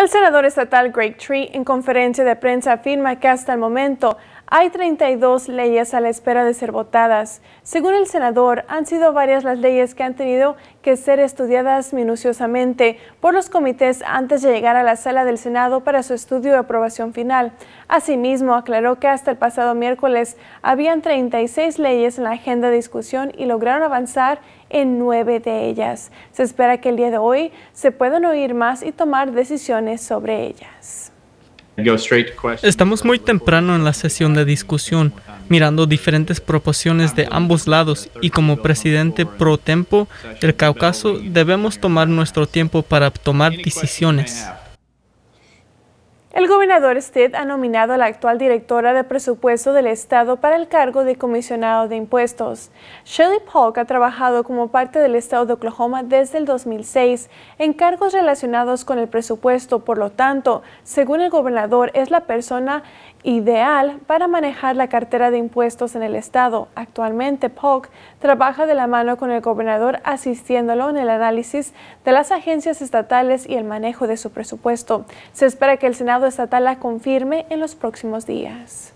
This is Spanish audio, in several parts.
El senador estatal Greg Tree en conferencia de prensa afirma que hasta el momento hay 32 leyes a la espera de ser votadas. Según el senador, han sido varias las leyes que han tenido que ser estudiadas minuciosamente por los comités antes de llegar a la sala del Senado para su estudio y aprobación final. Asimismo, aclaró que hasta el pasado miércoles habían 36 leyes en la agenda de discusión y lograron avanzar en nueve de ellas. Se espera que el día de hoy se puedan oír más y tomar decisiones sobre ellas. Estamos muy temprano en la sesión de discusión, mirando diferentes proporciones de ambos lados y como presidente pro tempo del Cáucaso debemos tomar nuestro tiempo para tomar decisiones. El gobernador Stead ha nominado a la actual directora de presupuesto del Estado para el cargo de comisionado de impuestos. Shelley Polk ha trabajado como parte del Estado de Oklahoma desde el 2006 en cargos relacionados con el presupuesto, por lo tanto, según el gobernador, es la persona ideal para manejar la cartera de impuestos en el Estado. Actualmente, Polk trabaja de la mano con el gobernador asistiéndolo en el análisis de las agencias estatales y el manejo de su presupuesto. Se espera que el Senado estatal la confirme en los próximos días.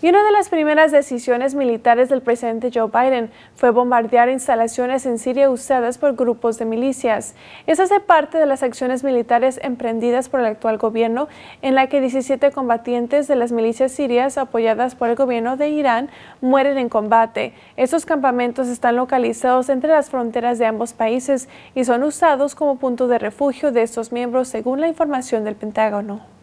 Y una de las primeras decisiones militares del presidente Joe Biden fue bombardear instalaciones en Siria usadas por grupos de milicias. Esto hace parte de las acciones militares emprendidas por el actual gobierno, en la que 17 combatientes de las milicias sirias apoyadas por el gobierno de Irán mueren en combate. Estos campamentos están localizados entre las fronteras de ambos países y son usados como punto de refugio de estos miembros, según la información del Pentágono.